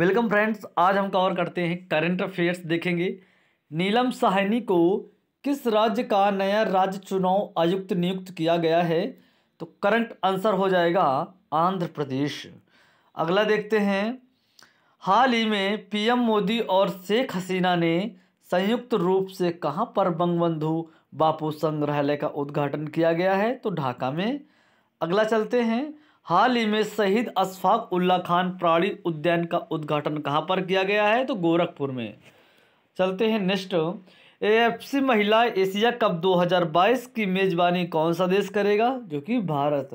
welcome friends आज हम cover करते हैं करंट अफेयर्स देखेंगे नीलम साहनी को किस राज्य का नया राज्य चुनाव आयुक्त नियुक्त किया गया है तो करंट आंसर हो जाएगा आंध्र प्रदेश अगला देखते हैं हाल ही में पीएम मोदी और शेख हसीना ने संयुक्त रूप से कहाँ पर बंगबंधु बापू संग्रहालय का उद्घाटन किया गया है तो ढाका में अगला चलते हैं हाल ही में शहीद अशफाक उल्ला खान प्राणी उद्यान का उद्घाटन कहाँ पर किया गया है तो गोरखपुर में चलते हैं नेक्स्ट एएफसी महिला एशिया कप 2022 की मेज़बानी कौन सा देश करेगा जो कि भारत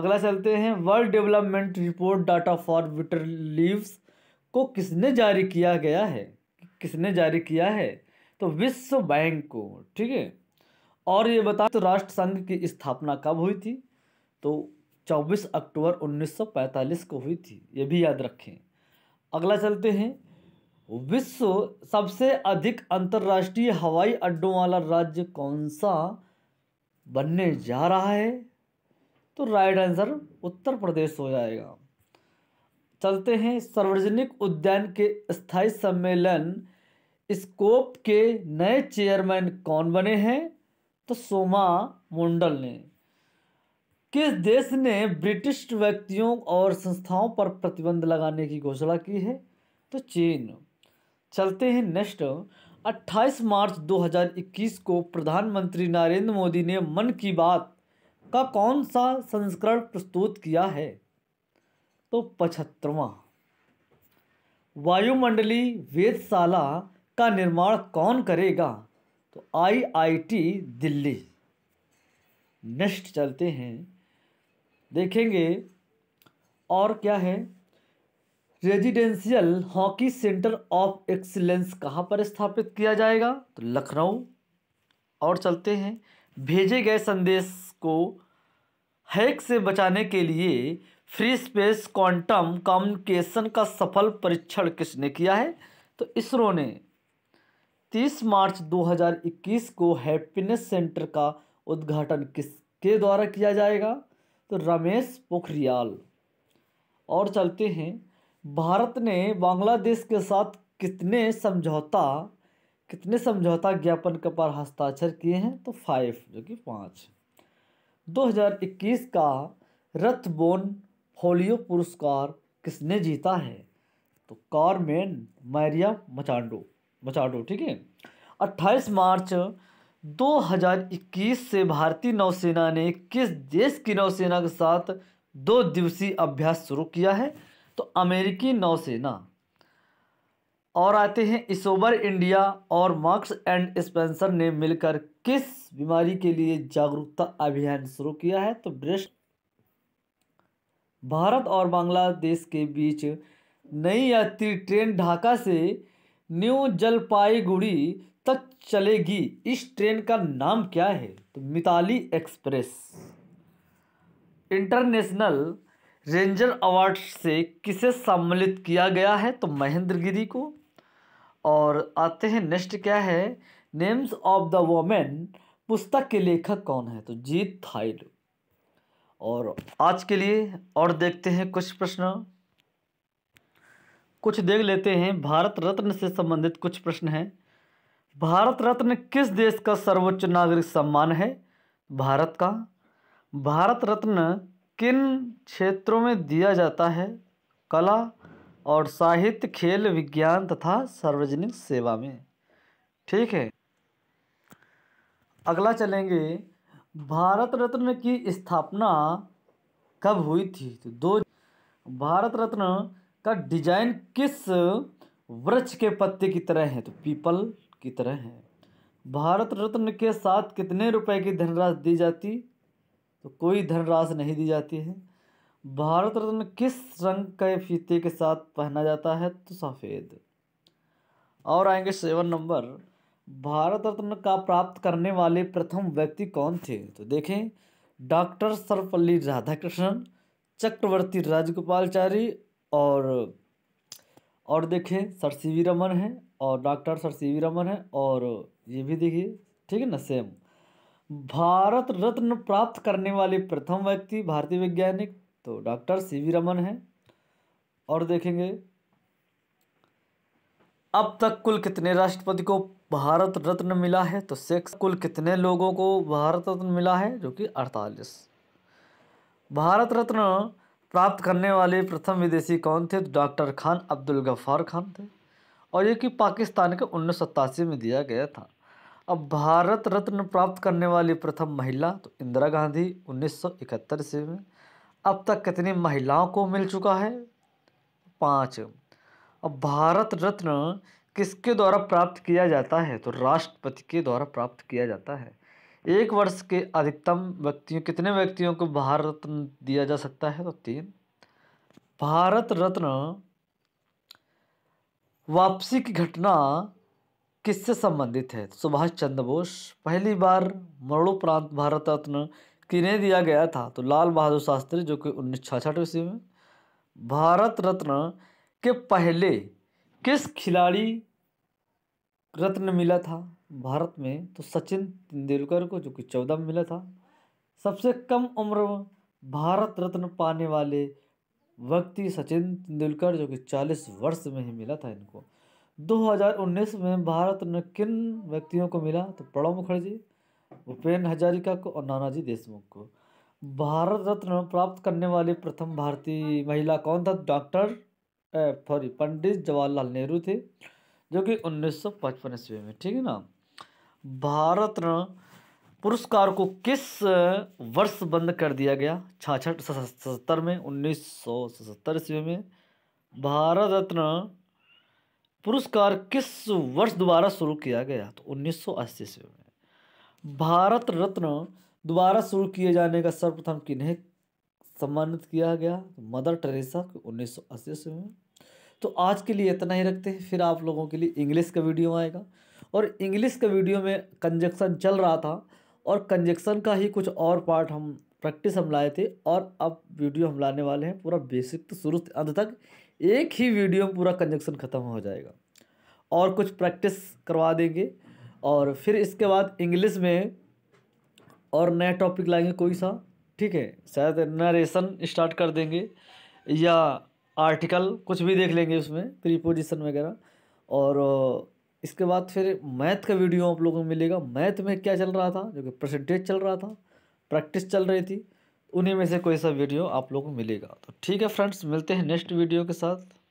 अगला चलते हैं world development report data for better lives को किसने जारी किया गया है किसने जारी किया है तो विश्व बैंक को ठीक है और ये बता तो राष्ट्र संघ की स्थापना कब हुई थी तो 24 अक्टूबर 1945 को हुई थी ये भी याद रखें अगला चलते हैं विश्व सबसे अधिक अंतर्राष्ट्रीय हवाई अड्डों वाला राज्य कौन सा बनने जा रहा है तो राइट आंसर उत्तर प्रदेश हो जाएगा चलते हैं सार्वजनिक उद्यान के स्थायी सम्मेलन स्कोप के नए चेयरमैन कौन बने हैं तो सोमा मुंडल ने किस देश ने ब्रिटिश व्यक्तियों और संस्थाओं पर प्रतिबंध लगाने की घोषणा की है तो चीन चलते हैं नेक्स्ट 28 मार्च 2021 को प्रधानमंत्री नरेंद्र मोदी ने मन की बात का कौन सा संस्करण प्रस्तुत किया है तो पचहत्तरवा वायुमंडली वेदशाला का निर्माण कौन करेगा तो आईआईटी दिल्ली नेक्स्ट चलते हैं देखेंगे और क्या है residential hockey centre of excellence कहाँ पर स्थापित किया जाएगा तो लखनऊ और चलते हैं भेजे गए संदेश को हैक से बचाने के लिए फ्री स्पेस क्वांटम कम्युनिकेशन का सफल परीक्षण किसने किया है तो इसरो ने 30 मार्च 2021 को हैप्पीनेस सेंटर का उद्घाटन किसके द्वारा किया जाएगा तो रमेश पोखरियाल और चलते हैं भारत ने बांग्लादेश के साथ कितने समझौता कितने समझौता ज्ञापन के पर हस्ताक्षर किए हैं तो फाइव जो कि पाँच 2021 का रथबोन फोलियो पुरस्कार किसने जीता है तो कारमेन मैरिया मचांडो मचांडो ठीक है 28 मार्च 2021 से भारतीय नौसेना ने किस देश की नौसेना के साथ दो दिवसीय अभ्यास शुरू किया है तो अमेरिकी नौसेना और आते हैं इसोबर इंडिया और मार्क्स एंड स्पेंसर ने मिलकर किस बीमारी के लिए जागरूकता अभियान शुरू किया है तो ब्रेस्ट भारत और बांग्लादेश के बीच नई यात्री ट्रेन ढाका से न्यू जलपाईगुड़ी तक चलेगी इस ट्रेन का नाम क्या है तो Mitali express international ranger award से किसे सम्मिलित किया गया है तो महेंद्र गिरी को और आते हैं नेक्स्ट क्या है नेम्स ऑफ द वोमेन पुस्तक के लेखक कौन है तो जीत थाइल और आज के लिए और देखते हैं कुछ प्रश्न कुछ देख लेते हैं भारत रत्न से संबंधित कुछ प्रश्न हैं भारत रत्न किस देश का सर्वोच्च नागरिक सम्मान है भारत का भारत रत्न किन क्षेत्रों में दिया जाता है कला और साहित्य खेल विज्ञान तथा सार्वजनिक सेवा में ठीक है अगला चलेंगे भारत रत्न की स्थापना कब हुई थी तो दो भारत रत्न का डिजाइन किस वृक्ष के पत्ते की तरह है तो पीपल की तरह हैं भारत रत्न के साथ कितने रुपए की धनराशि दी जाती तो कोई धनराशि नहीं दी जाती है भारत रत्न किस रंग के फीते के साथ पहना जाता है तो सफ़ेद और आएंगे सेवन नंबर भारत रत्न का प्राप्त करने वाले प्रथम व्यक्ति कौन थे तो देखें डॉक्टर सर्वपल्ली राधाकृष्णन चक्रवर्ती राजगोपालचारी और और देखें सर सी वी रमन हैं और doctor sir C V Raman है और ये भी देखिए ठीक है ना सेम भारत रत्न प्राप्त करने वाले प्रथम व्यक्ति भारतीय वैज्ञानिक तो डॉक्टर सी वी रमन है और देखेंगे अब तक कुल कितने राष्ट्रपति को भारत रत्न मिला है तो सिक्स कुल कितने लोगों को भारत रत्न मिला है जो कि अड़तालीस भारत रत्न प्राप्त करने वाले प्रथम विदेशी कौन थे तो डॉक्टर खान अब्दुल गफ्फार खान थे और ये कि पाकिस्तान के उन्नीस में दिया गया था अब भारत रत्न प्राप्त करने वाली प्रथम महिला तो इंदिरा गांधी 1971 से में अब तक कितनी महिलाओं को मिल चुका है पाँच अब भारत रत्न किसके द्वारा प्राप्त किया जाता है तो राष्ट्रपति के द्वारा प्राप्त किया जाता है एक वर्ष के अधिकतम व्यक्तियों कितने व्यक्तियों को भारत रत्न दिया जा सकता है तो तीन भारत रत्न वापसी की घटना किससे संबंधित है सुभाष चंद्र बोस पहली बार मरणोपरांत भारत रत्न किन्हें दिया गया था तो लाल बहादुर शास्त्री जो कि उन्नीस सौ छाछठ ईस्वी में भारत रत्न के पहले किस खिलाड़ी रत्न मिला था भारत में तो सचिन तेंदुलकर को जो कि चौदह में मिला था सबसे कम उम्र भारत रत्न पाने वाले व्यक्ति सचिन तेंदुलकर जो कि 40 वर्ष में ही मिला था इनको 2019 में भारत ने किन व्यक्तियों को मिला तो प्रणब मुखर्जी भूपेन हजारिका को और नानाजी देशमुख को भारत रत्न प्राप्त करने वाली प्रथम भारतीय महिला कौन था डॉक्टर सॉरी पंडित जवाहरलाल नेहरू थे जो कि 1955 ईस्वी में ठीक है ना भारत रत्न पुरस्कार को किस वर्ष बंद कर दिया गया छाछठ सतर में उन्नीस सौ सतहत्तर ईस्वी में भारत रत्न पुरस्कार किस वर्ष दोबारा शुरू किया गया तो उन्नीस सौ अस्सी ईस्वी में भारत रत्न दोबारा शुरू किए जाने का सर्वप्रथम किन्हें सम्मानित किया गया तो मदर टेरेसा को उन्नीस सौ अस्सी ईस्वी में तो आज के लिए इतना ही रखते हैं फिर आप लोगों के लिए इंग्लिश का वीडियो आएगा और इंग्लिश का वीडियो में कंजक्शन चल रहा था और कंजक्शन का ही कुछ और पार्ट हम प्रैक्टिस हम लाए थे और अब वीडियो हम लाने वाले हैं पूरा बेसिक तो शुरू से अंत तक एक ही वीडियो में पूरा कंजक्शन ख़त्म हो जाएगा और कुछ प्रैक्टिस करवा देंगे और फिर इसके बाद इंग्लिश में और नया टॉपिक लाएंगे कोई सा ठीक है शायद नरेशन स्टार्ट कर देंगे या आर्टिकल कुछ भी देख लेंगे उसमें प्रीपोजिशन वगैरह और इसके बाद फिर मैथ का वीडियो आप लोगों को मिलेगा मैथ में क्या चल रहा था जो कि परसेंटेज चल रहा था प्रैक्टिस चल रही थी उन्हीं में से कोई सा वीडियो आप लोगों को मिलेगा तो ठीक है फ्रेंड्स मिलते हैं नेक्स्ट वीडियो के साथ